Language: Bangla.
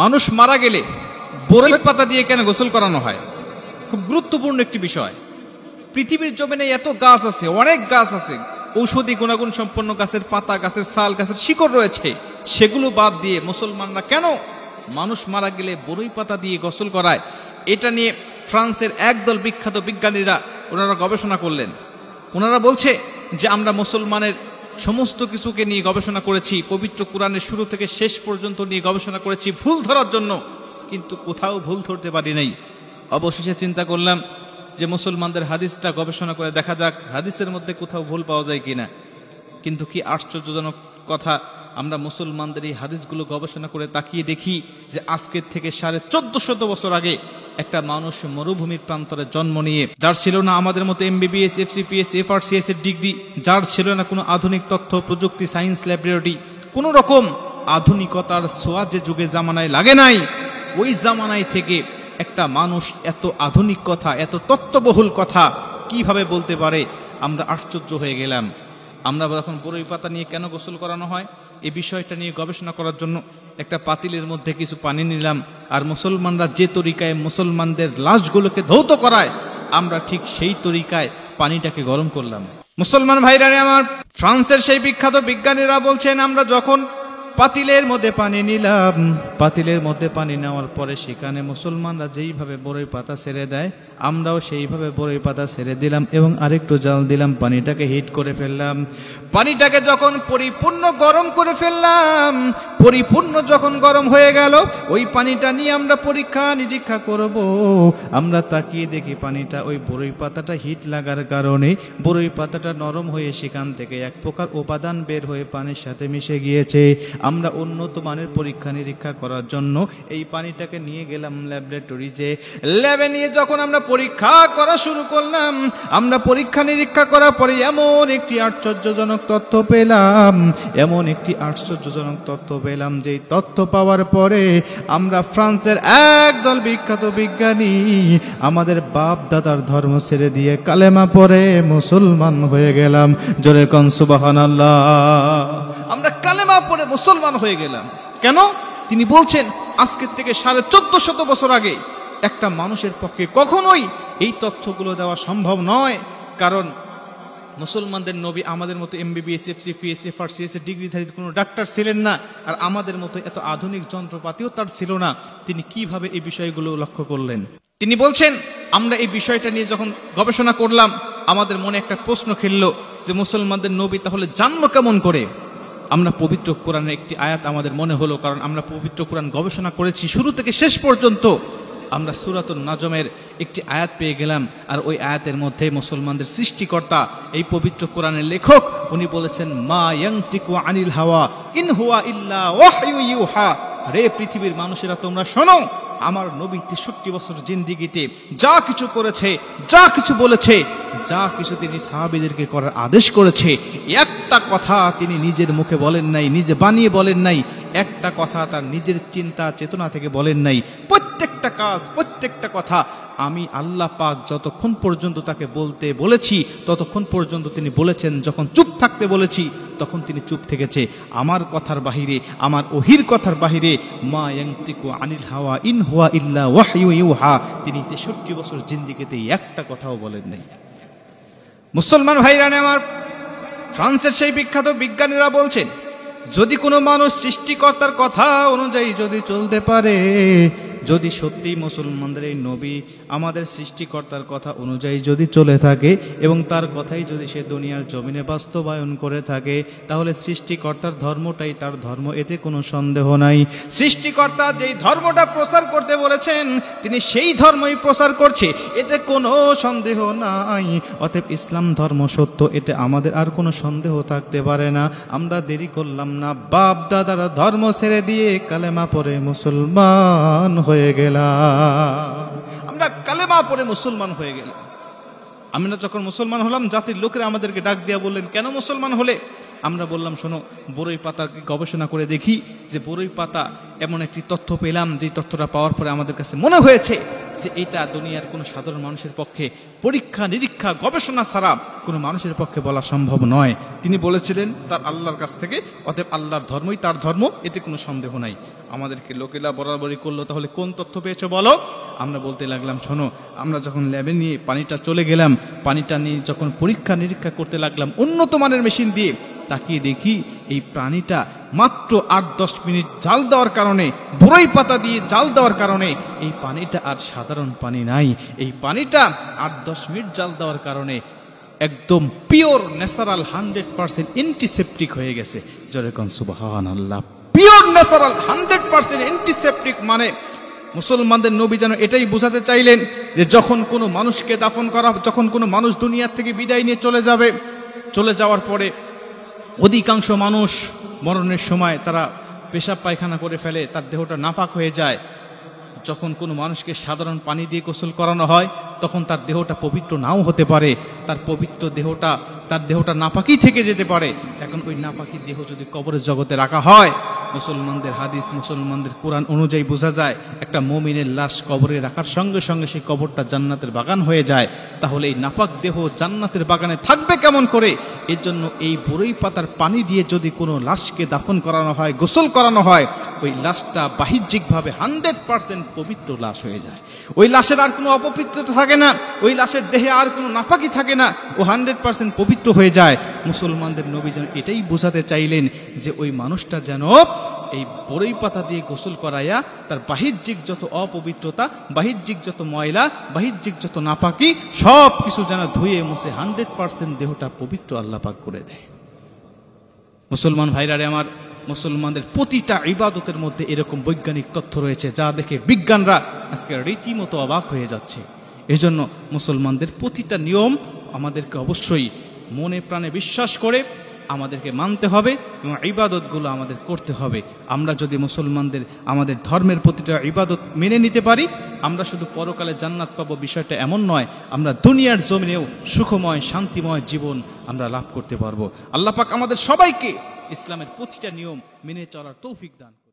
মানুষ মারা গেলে বোরের পাতা দিয়ে কেন গোসল করানো হয় খুব গুরুত্বপূর্ণ একটি বিষয় পৃথিবীর জমিনে এত গাছ আছে অনেক গাছ আছে ঔষধি গুণাগুণ সম্পন্ন গাছের পাতা গাছের সাল গাছের শিকড় রয়েছে সেগুলো বাদ দিয়ে মুসলমানরা কেন মানুষ মারা গেলে বরই পাতা দিয়ে গোসল করায় এটা নিয়ে ফ্রান্সের একদল বিখ্যাত বিজ্ঞানীরা ওনারা গবেষণা করলেন ওনারা বলছে যে আমরা মুসলমানের সমস্ত কিছুকে নিয়ে গবেষণা করেছি পবিত্র কোরআনের শুরু থেকে শেষ পর্যন্ত নিয়ে গবেষণা করেছি ভুল ধরার জন্য কিন্তু কোথাও ভুল ধরতে পারি নাই অবশেষে চিন্তা করলাম যে মুসলমানদের হাদিসটা গবেষণা করে দেখা যাক হাদিসের মধ্যে কোথাও ভুল পাওয়া যায় কিনা কিন্তু কি আশ্চর্যজনক কথা আমরা মুসলমানদের এই হাদিসগুলো গবেষণা করে তাকিয়ে দেখি যে আজকের থেকে সাড়ে চোদ্দ শত বছর আগে একটা মানুষ মরুভূমির প্রান্তরে জন্ম নিয়ে যার ছিল না আমাদের মতো এমবিবিএস এফসিপিএস এফআরসিএস এর ডিগ্রি যার ছিল না কোনো আধুনিক তথ্য প্রযুক্তি সায়েন্স ল্যাবরেটরি কোনো রকম আধুনিকতার সোয়া যে যুগে জামানায় লাগে নাই ওই জামানায় থেকে একটা মানুষ এত আধুনিক কথা এত তত্ত্ববহুল কথা কিভাবে বলতে পারে আমরা আশ্চর্য হয়ে গেলাম আমরা যখন বরই পাতা নিয়ে কেন গোসল করানো হয় এই বিষয়টা নিয়ে গবেষণা করার জন্য একটা পাতিলের মধ্যে কিছু পানি নিলাম আর মুসলমানরা যে তরিকায় মুসলমানদের লাশগুলোকে ধৌত করায় আমরা ঠিক সেই তরিকায় পানিটাকে গরম করলাম মুসলমান ভাইরা আমার ফ্রান্সের সেই বিখ্যাত বিজ্ঞানীরা বলছেন আমরা যখন পাতিলের মধ্যে পানি নিলাম পাতিলের মধ্যে পানি নেওয়ার পরে সেখানে মুসলমানরা যেইভাবে বরই পাতা ছেড়ে দেয় আমরাও সেইভাবে বরই পাতা ছেড়ে দিলাম এবং আরেকটু জাল দিলাম পানিটাকে হিট করে ফেললাম পানিটাকে যখন পরিপূর্ণ গরম করে ফেললাম পরিপূর্ণ যখন গরম হয়ে গেল ওই পানিটা নিয়ে আমরা পরীক্ষা নিরীক্ষা করব আমরা তাকিয়ে দেখি পানিটা ওই বরই পাতাটা হিট লাগার কারণে বরই পাতাটা নরম হয়ে সেখান থেকে এক প্রকার উপাদান বের হয়ে পানির সাথে মিশে গিয়েছে আমরা উন্নত মানের পরীক্ষা নিরীক্ষা করার জন্য এই পানিটাকে নিয়ে গেলাম ল্যাবরেটরিজে ল্যাবে নিয়ে যখন আমরা পরীক্ষা করা শুরু করলাম আমরা পরীক্ষা নিরীক্ষা করার পরে এমন একটি আশ্চর্যজনক তথ্য পেলাম এমন একটি আশ্চর্যজনক তথ্য পেলাম পেলাম যেই তথ্য পাওয়ার পরে আমরা ফ্রান্সের একদল বিখ্যাত বিজ্ঞানী আমাদের বাপ দাদার ধর্ম ছেড়ে দিয়ে কালেমা পরে মুসলমান হয়ে গেলাম জোরে কন সুবাহান আল্লাহ আমরা কালেমা পরে মুসলমান হয়ে গেলাম কেন তিনি বলছেন আজকের থেকে সাড়ে চোদ্দ শত বছর আগে একটা মানুষের পক্ষে কখনোই এই তথ্যগুলো দেওয়া সম্ভব নয় কারণ মুসলমানদের নবী আমাদের মতো এমবিবিএস এফসি পিএসসি ফার্সিএসএ ডিগ্রিধারী কোনো ডাক্তার ছিলেন না আর আমাদের মতো এত আধুনিক যন্ত্রপাতিও তার ছিল না তিনি কিভাবে এই বিষয়গুলো লক্ষ্য করলেন তিনি বলছেন আমরা এই বিষয়টা নিয়ে যখন গবেষণা করলাম আমাদের মনে একটা প্রশ্ন খেললো যে মুসলমানদের নবী তাহলে জানলো কেমন করে আমরা পবিত্র কোরআনের একটি আয়াত আমাদের মনে হলো কারণ আমরা পবিত্র কোরআন গবেষণা করেছি শুরু থেকে শেষ পর্যন্ত আমরা সুরাতুল নাজমের একটি আয়াত পেয়ে গেলাম আর ওই আয়াতের মধ্যে মুসলমানদের সৃষ্টিকর্তা এই পবিত্র কোরআনের লেখক উনি বলেছেন মা ইয়ংতিকু আনিল হাওয়া ইন হুয়া ইল্লা ইউহা রে পৃথিবীর মানুষেরা তোমরা শোনো আমার নবী তেষট্টি বছর জিন্দিগিতে যা কিছু করেছে যা কিছু বলেছে যা কিছু তিনি সাহাবিদেরকে করার আদেশ করেছে একটা কথা তিনি নিজের মুখে বলেন নাই নিজে বানিয়ে বলেন নাই একটা কথা তার নিজের চিন্তা চেতনা থেকে বলেন নাই প্রত্যেকটা কাজ প্রত্যেকটা কথা আমি আল্লাহ পাক যতক্ষণ পর্যন্ত তাকে বলতে বলেছি ততক্ষণ পর্যন্ত তিনি বলেছেন যখন চুপ থাকতে বলেছি তখন তিনি চুপ থেকেছে আমার কথার বাহিরে আমার ওহির কথার বাহিরে মা ইয়াংতিকু আনিল হাওয়া ইন হুয়া ইল্লা ইউ হা তিনি তেষট্টি বছর জিন্দিগিতে একটা কথাও বলেন নাই মুসলমান ভাইরানে আমার ফ্রান্সের সেই বিখ্যাত বিজ্ঞানীরা বলছেন যদি কোনো মানুষ সৃষ্টিকর্তার কথা অনুযায়ী যদি চলতে পারে যদি সত্যি মুসলমানদের এই নবী আমাদের সৃষ্টিকর্তার কথা অনুযায়ী যদি চলে থাকে এবং তার কথাই যদি সে দুনিয়ার জমিনে বাস্তবায়ন করে থাকে তাহলে সৃষ্টিকর্তার ধর্মটাই তার ধর্ম এতে কোনো সন্দেহ নাই সৃষ্টিকর্তা যেই ধর্মটা প্রচার করতে বলেছেন তিনি সেই ধর্মই প্রচার করছে এতে কোনো সন্দেহ নাই অতএব ইসলাম ধর্ম সত্য এতে আমাদের আর কোনো সন্দেহ থাকতে পারে না আমরা দেরি করলাম না বাপ দাদারা ধর্ম ছেড়ে দিয়ে কালেমা পরে মুসলমান হয়ে হয়ে গেলাম আমরা কালেমা পরে মুসলমান হয়ে গেলাম আমরা যখন মুসলমান হলাম জাতির লোকেরা আমাদেরকে ডাক দিয়া বললেন কেন মুসলমান হলে আমরা বললাম শোনো বরই পাতা গবেষণা করে দেখি যে বরই পাতা এমন একটি তথ্য পেলাম যে তথ্যটা পাওয়ার পরে আমাদের কাছে মনে হয়েছে যে এটা দুনিয়ার কোনো সাধারণ মানুষের পক্ষে পরীক্ষা নিরীক্ষা গবেষণা ছাড়া কোনো মানুষের পক্ষে বলা সম্ভব নয় তিনি বলেছিলেন তার আল্লাহর কাছ থেকে অতএব আল্লাহর ধর্মই তার ধর্ম এতে কোনো সন্দেহ নাই আমাদেরকে লোকেলা বরাবরই করলো তাহলে কোন তথ্য পেয়েছো বলো আমরা বলতে লাগলাম শোনো আমরা যখন ল্যাবে নিয়ে পানিটা চলে গেলাম পানিটা নিয়ে যখন পরীক্ষা নিরীক্ষা করতে লাগলাম উন্নত মানের মেশিন দিয়ে তাকিয়ে দেখি এই প্রাণীটা মাত্র আট দশ মিনিট জাল দেওয়ার কারণে বড়ই পাতা দিয়ে জাল দেওয়ার কারণে এই পানিটা আর সাধারণ পানি নাই এই পানিটা আট দশ মিনিট জাল দেওয়ার কারণে একদম pure natural hundred percent antiseptic হয়ে গেছে জরেকন সুবাহান আল্লাহ pure natural hundred percent antiseptic মানে মুসলমানদের নবী যেন এটাই বোঝাতে চাইলেন যে যখন কোনো মানুষকে দাফন করা যখন কোনো মানুষ দুনিয়ার থেকে বিদায় নিয়ে চলে যাবে চলে যাওয়ার পরে অধিকাংশ মানুষ মরণের সময় তারা পেশাব পায়খানা করে ফেলে তার দেহটা নাপাক হয়ে যায় যখন কোনো মানুষকে সাধারণ পানি দিয়ে গোসল করানো হয় তখন তার দেহটা পবিত্র নাও হতে পারে তার পবিত্র দেহটা তার দেহটা নাপাকি থেকে যেতে পারে এখন ওই নাপাকি দেহ যদি কবরের জগতে রাখা হয় মুসলমানদের হাদিস মুসলমানদের কোরআন অনুযায়ী বোঝা যায় একটা মমিনের লাশ কবরে রাখার সঙ্গে সঙ্গে সেই কবরটা জান্নাতের বাগান হয়ে যায় তাহলে এই নাপাক দেহ জান্নাতের বাগানে থাকবে কেমন করে এর জন্য এই বরই পাতার পানি দিয়ে যদি কোনো লাশকে দাফন করানো হয় গোসল করানো হয় ওই লাশটা বাহ্যিকভাবে হান্ড্রেড পারসেন্ট পবিত্র লাশ হয়ে যায় ওই লাশের আর কোনো অপবিত্রতা থাকে না ওই লাশের দেহে আর কোনো নাপাকি থাকে না ও হান্ড্রেড পার্সেন্ট পবিত্র হয়ে যায় মুসলমানদের নবী যেন এটাই বোঝাতে চাইলেন যে ওই মানুষটা যেন এই বড়ই পাতা দিয়ে গোসল করাইয়া তার বাহ্যিক যত অপবিত্রতা বাহ্যিক যত ময়লা বাহ্যিক যত নাপাকি সব কিছু যেন ধুয়ে মুছে হান্ড্রেড পার্সেন্ট দেহটা পবিত্র আল্লাপাক করে দেয় মুসলমান ভাইরারে আমার মুসলমানদের প্রতিটা ইবাদতের মধ্যে এরকম বৈজ্ঞানিক তথ্য রয়েছে যা দেখে বিজ্ঞানরা আজকে রীতিমতো অবাক হয়ে যাচ্ছে এজন্য মুসলমানদের প্রতিটা নিয়ম আমাদেরকে অবশ্যই মনে প্রাণে বিশ্বাস করে আমাদেরকে মানতে হবে এবং ইবাদতগুলো আমাদের করতে হবে আমরা যদি মুসলমানদের আমাদের ধর্মের প্রতিটা ইবাদত মেনে নিতে পারি আমরা শুধু পরকালে জান্নাত পাবো বিষয়টা এমন নয় আমরা দুনিয়ার জমিনেও সুখময় শান্তিময় জীবন আমরা লাভ করতে পারবো আল্লাপাক আমাদের সবাইকে ইসলামের প্রতিটা নিয়ম মেনে চলার তৌফিক দান